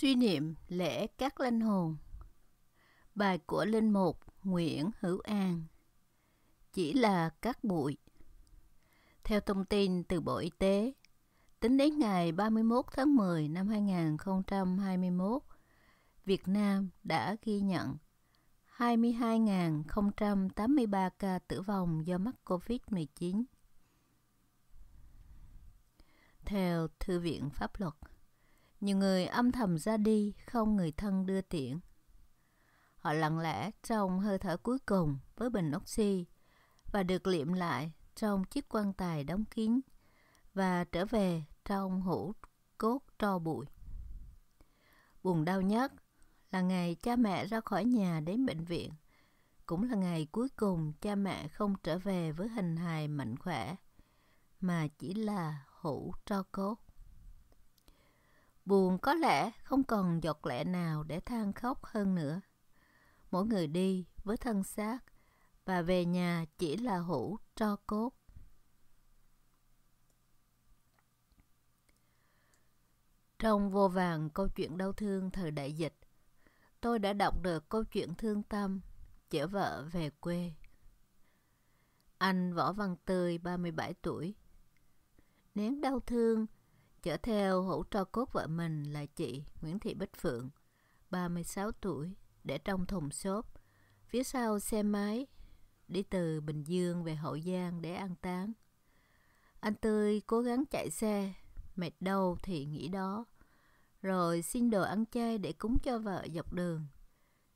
Suy niệm lễ các linh hồn Bài của Linh Mục Nguyễn Hữu An Chỉ là các bụi Theo thông tin từ Bộ Y tế, tính đến ngày 31 tháng 10 năm 2021, Việt Nam đã ghi nhận 22.083 ca tử vong do mắc COVID-19. Theo Thư viện Pháp luật, nhiều người âm thầm ra đi, không người thân đưa tiễn. Họ lặng lẽ trong hơi thở cuối cùng với bình oxy và được liệm lại trong chiếc quan tài đóng kín và trở về trong hũ cốt tro bụi. Buồn đau nhất là ngày cha mẹ ra khỏi nhà đến bệnh viện. Cũng là ngày cuối cùng cha mẹ không trở về với hình hài mạnh khỏe, mà chỉ là hũ tro cốt. Buồn có lẽ không còn giọt lệ nào để than khóc hơn nữa. Mỗi người đi với thân xác và về nhà chỉ là hũ tro cốt. Trong vô vàng câu chuyện đau thương thời đại dịch, tôi đã đọc được câu chuyện thương tâm chở vợ về quê. Anh Võ Văn Tươi, 37 tuổi, nén đau thương Chở theo hũ tro cốt vợ mình là chị Nguyễn Thị Bích Phượng, 36 tuổi, để trong thùng xốp. Phía sau xe máy, đi từ Bình Dương về Hậu Giang để an táng. Anh Tươi cố gắng chạy xe, mệt đâu thì nghĩ đó. Rồi xin đồ ăn chay để cúng cho vợ dọc đường,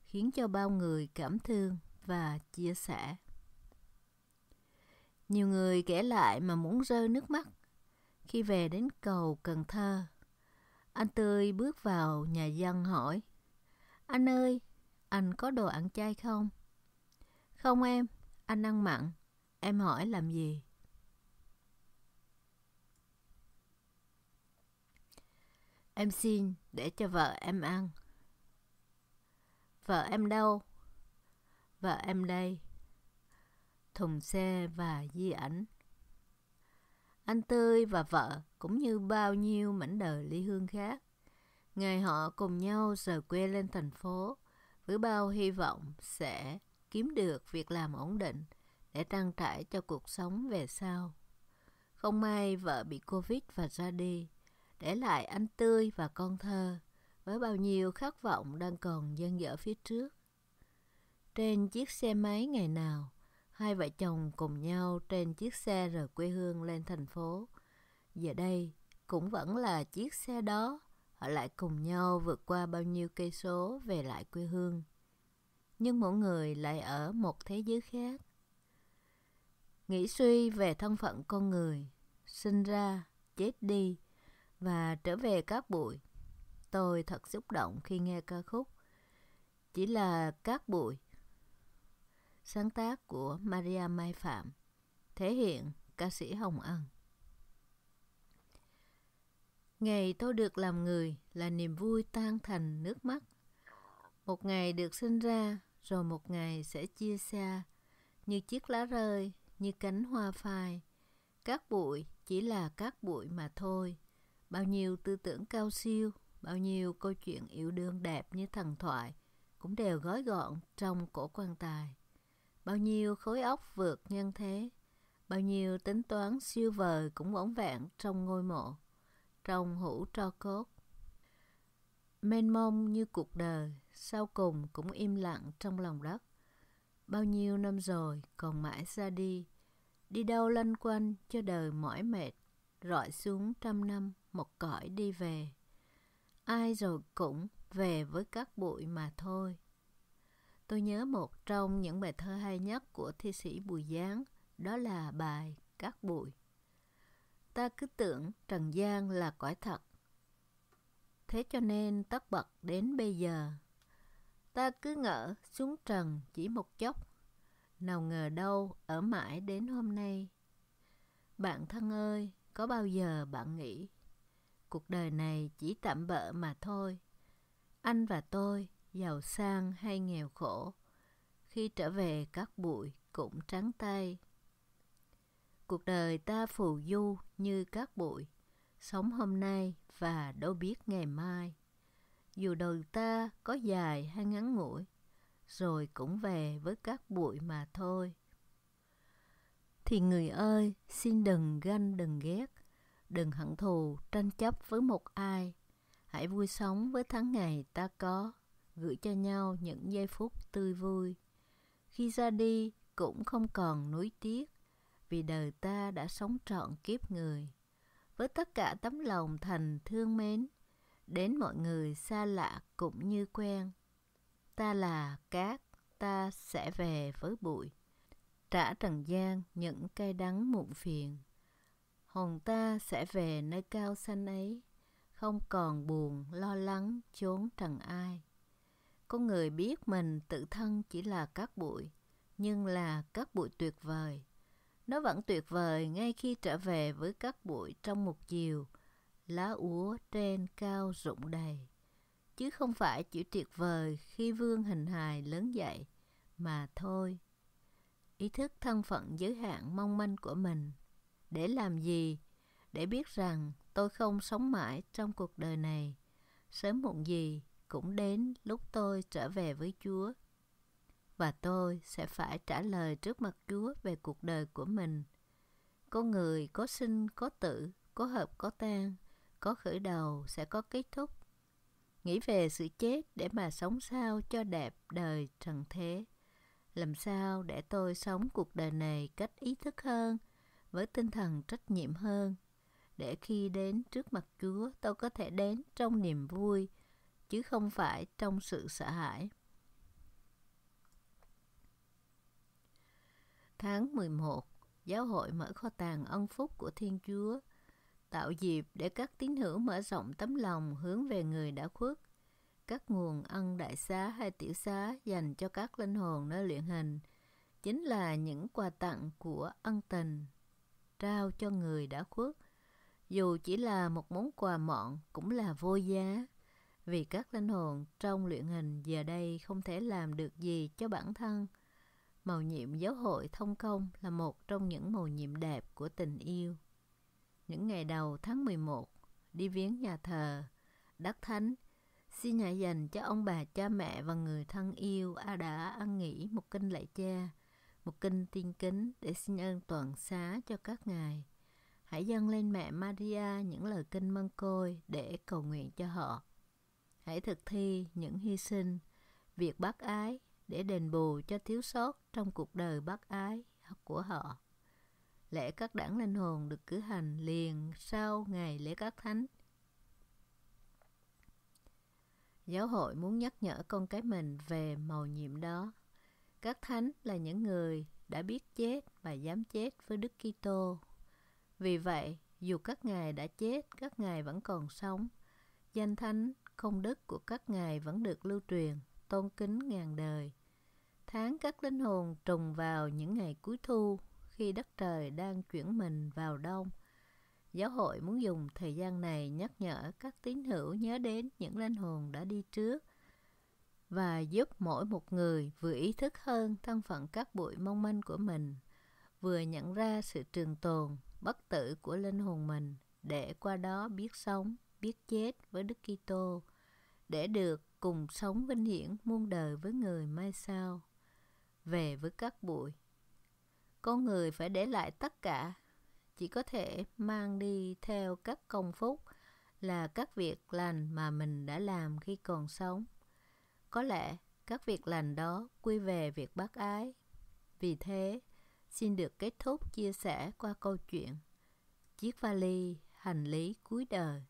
khiến cho bao người cảm thương và chia sẻ. Nhiều người kể lại mà muốn rơi nước mắt khi về đến cầu Cần Thơ, anh Tươi bước vào nhà dân hỏi Anh ơi, anh có đồ ăn chay không? Không em, anh ăn mặn. Em hỏi làm gì? Em xin để cho vợ em ăn. Vợ em đâu? Vợ em đây. Thùng xe và di ảnh. Anh Tươi và vợ cũng như bao nhiêu mảnh đời ly hương khác. Ngày họ cùng nhau rời quê lên thành phố với bao hy vọng sẽ kiếm được việc làm ổn định để trang trải cho cuộc sống về sau. Không may vợ bị Covid và ra đi, để lại anh Tươi và con thơ với bao nhiêu khát vọng đang còn dang dở phía trước. Trên chiếc xe máy ngày nào, Hai vợ chồng cùng nhau trên chiếc xe rời quê hương lên thành phố. Giờ đây cũng vẫn là chiếc xe đó, họ lại cùng nhau vượt qua bao nhiêu cây số về lại quê hương. Nhưng mỗi người lại ở một thế giới khác. Nghĩ suy về thân phận con người, sinh ra, chết đi và trở về cát bụi. Tôi thật xúc động khi nghe ca khúc. Chỉ là cát bụi sáng tác của Maria Mai Phạm, thể hiện ca sĩ Hồng Ân. Ngày tôi được làm người là niềm vui tan thành nước mắt. Một ngày được sinh ra rồi một ngày sẽ chia xa, như chiếc lá rơi, như cánh hoa phai. Các bụi chỉ là các bụi mà thôi. Bao nhiêu tư tưởng cao siêu, bao nhiêu câu chuyện yêu đương đẹp như thần thoại cũng đều gói gọn trong cổ quan tài. Bao nhiêu khối óc vượt nhân thế, bao nhiêu tính toán siêu vời cũng võng vẹn trong ngôi mộ, trong hũ tro cốt. Mênh mông như cuộc đời, sau cùng cũng im lặng trong lòng đất. Bao nhiêu năm rồi còn mãi ra đi, đi đâu lanh quanh cho đời mỏi mệt, rọi xuống trăm năm một cõi đi về. Ai rồi cũng về với các bụi mà thôi. Tôi nhớ một trong những bài thơ hay nhất của thi sĩ Bùi Giáng, đó là bài Cát Bụi. Ta cứ tưởng Trần gian là cõi thật. Thế cho nên tất bật đến bây giờ. Ta cứ ngỡ xuống trần chỉ một chốc. Nào ngờ đâu ở mãi đến hôm nay. Bạn thân ơi, có bao giờ bạn nghĩ cuộc đời này chỉ tạm bỡ mà thôi. Anh và tôi giàu sang hay nghèo khổ khi trở về các bụi cũng trắng tay cuộc đời ta phù du như các bụi sống hôm nay và đâu biết ngày mai dù đời ta có dài hay ngắn ngủi rồi cũng về với các bụi mà thôi thì người ơi xin đừng ganh đừng ghét đừng hận thù tranh chấp với một ai hãy vui sống với tháng ngày ta có gửi cho nhau những giây phút tươi vui. Khi ra đi cũng không còn nuối tiếc vì đời ta đã sống trọn kiếp người. Với tất cả tấm lòng thành thương mến, đến mọi người xa lạ cũng như quen. Ta là cát, ta sẽ về với bụi. Trả trần gian những cây đắng muộn phiền. Hồn ta sẽ về nơi cao xanh ấy, không còn buồn lo lắng chốn trần ai. Có người biết mình tự thân chỉ là cát bụi, nhưng là cát bụi tuyệt vời. Nó vẫn tuyệt vời ngay khi trở về với cát bụi trong một chiều, lá úa trên cao rụng đầy. Chứ không phải chỉ tuyệt vời khi vương hình hài lớn dậy mà thôi. Ý thức thân phận giới hạn mong manh của mình. Để làm gì? Để biết rằng tôi không sống mãi trong cuộc đời này. Sớm muộn gì, cũng đến lúc tôi trở về với Chúa. Và tôi sẽ phải trả lời trước mặt Chúa về cuộc đời của mình. Có người có sinh, có tử, có hợp, có tan, có khởi đầu, sẽ có kết thúc. Nghĩ về sự chết để mà sống sao cho đẹp đời trần thế. Làm sao để tôi sống cuộc đời này cách ý thức hơn, với tinh thần trách nhiệm hơn, để khi đến trước mặt Chúa tôi có thể đến trong niềm vui chứ không phải trong sự sợ hãi. Tháng 11, Giáo hội mở kho tàng ân phúc của Thiên Chúa, tạo dịp để các tín hữu mở rộng tấm lòng hướng về người đã khuất. Các nguồn ân đại xá hay tiểu xá dành cho các linh hồn nơi luyện hình chính là những quà tặng của ân tình trao cho người đã khuất. Dù chỉ là một món quà mọn cũng là vô giá vì các linh hồn trong luyện hình giờ đây không thể làm được gì cho bản thân. Màu nhiệm giáo hội thông công là một trong những màu nhiệm đẹp của tình yêu. Những ngày đầu tháng 11, đi viếng nhà thờ, đắc thánh, xin nhà dành cho ông bà cha mẹ và người thân yêu A đã ăn nghỉ một kinh lạy cha, một kinh tiên kính để xin ơn toàn xá cho các ngài. Hãy dâng lên mẹ Maria những lời kinh mân côi để cầu nguyện cho họ hãy thực thi những hy sinh việc bác ái để đền bù cho thiếu sót trong cuộc đời bác ái của họ lễ các đảng linh hồn được cử hành liền sau ngày lễ các thánh giáo hội muốn nhắc nhở con cái mình về màu nhiệm đó các thánh là những người đã biết chết và dám chết với đức kitô vì vậy dù các ngài đã chết các ngài vẫn còn sống danh thánh công đức của các ngài vẫn được lưu truyền, tôn kính ngàn đời. Tháng các linh hồn trùng vào những ngày cuối thu khi đất trời đang chuyển mình vào đông. Giáo hội muốn dùng thời gian này nhắc nhở các tín hữu nhớ đến những linh hồn đã đi trước và giúp mỗi một người vừa ý thức hơn thân phận các bụi mong manh của mình, vừa nhận ra sự trường tồn, bất tử của linh hồn mình để qua đó biết sống biết chết với Đức Kitô để được cùng sống vinh hiển muôn đời với người mai sau về với các bụi con người phải để lại tất cả chỉ có thể mang đi theo các công phúc là các việc lành mà mình đã làm khi còn sống có lẽ các việc lành đó quy về việc bác ái vì thế xin được kết thúc chia sẻ qua câu chuyện chiếc vali hành lý cuối đời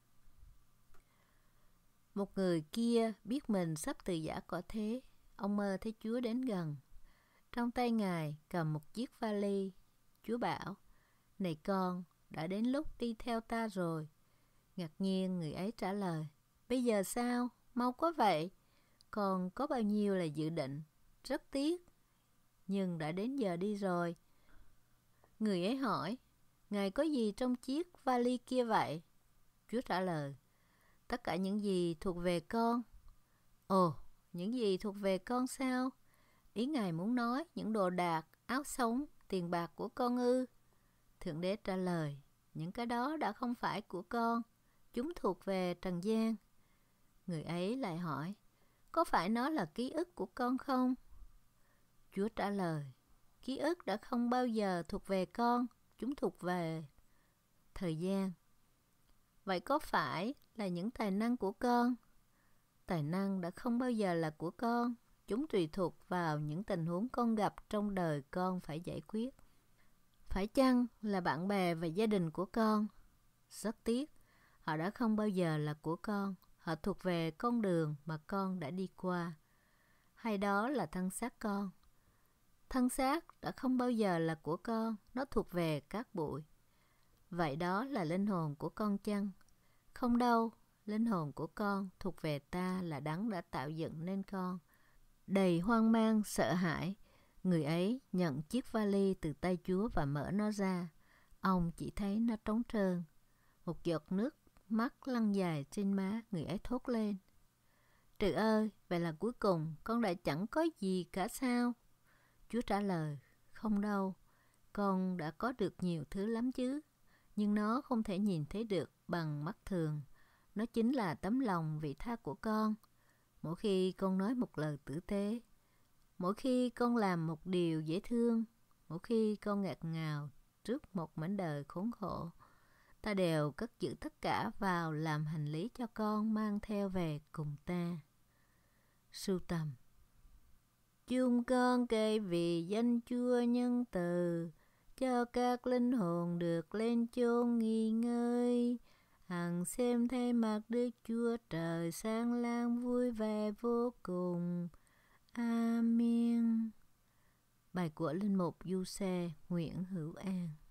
một người kia biết mình sắp từ giả cõi thế, ông mơ thấy Chúa đến gần. Trong tay Ngài cầm một chiếc vali, Chúa bảo, Này con, đã đến lúc đi theo ta rồi. Ngạc nhiên người ấy trả lời, Bây giờ sao? Mau quá vậy. Còn có bao nhiêu là dự định? Rất tiếc. Nhưng đã đến giờ đi rồi. Người ấy hỏi, Ngài có gì trong chiếc vali kia vậy? Chúa trả lời, tất cả những gì thuộc về con ồ những gì thuộc về con sao ý ngài muốn nói những đồ đạc áo sống tiền bạc của con ư thượng đế trả lời những cái đó đã không phải của con chúng thuộc về trần gian người ấy lại hỏi có phải nó là ký ức của con không chúa trả lời ký ức đã không bao giờ thuộc về con chúng thuộc về thời gian vậy có phải là những tài năng của con tài năng đã không bao giờ là của con chúng tùy thuộc vào những tình huống con gặp trong đời con phải giải quyết phải chăng là bạn bè và gia đình của con rất tiếc họ đã không bao giờ là của con họ thuộc về con đường mà con đã đi qua hay đó là thân xác con thân xác đã không bao giờ là của con nó thuộc về các bụi Vậy đó là linh hồn của con chăng? Không đâu, linh hồn của con thuộc về ta là đắng đã tạo dựng nên con. Đầy hoang mang, sợ hãi, người ấy nhận chiếc vali từ tay Chúa và mở nó ra. Ông chỉ thấy nó trống trơn. Một giọt nước mắt lăn dài trên má, người ấy thốt lên. trời ơi, vậy là cuối cùng con đã chẳng có gì cả sao? Chúa trả lời, không đâu, con đã có được nhiều thứ lắm chứ nhưng nó không thể nhìn thấy được bằng mắt thường. Nó chính là tấm lòng vị tha của con. Mỗi khi con nói một lời tử tế, mỗi khi con làm một điều dễ thương, mỗi khi con ngạc ngào trước một mảnh đời khốn khổ, ta đều cất giữ tất cả vào làm hành lý cho con mang theo về cùng ta. Sưu tầm chung con cây vì danh chúa nhân từ, cho các linh hồn được lên chôn nghỉ ngơi. Hằng xem thay mặt Đức Chúa Trời sáng lang vui vẻ vô cùng. Amen. Bài của Linh Mục Du Xe Nguyễn Hữu An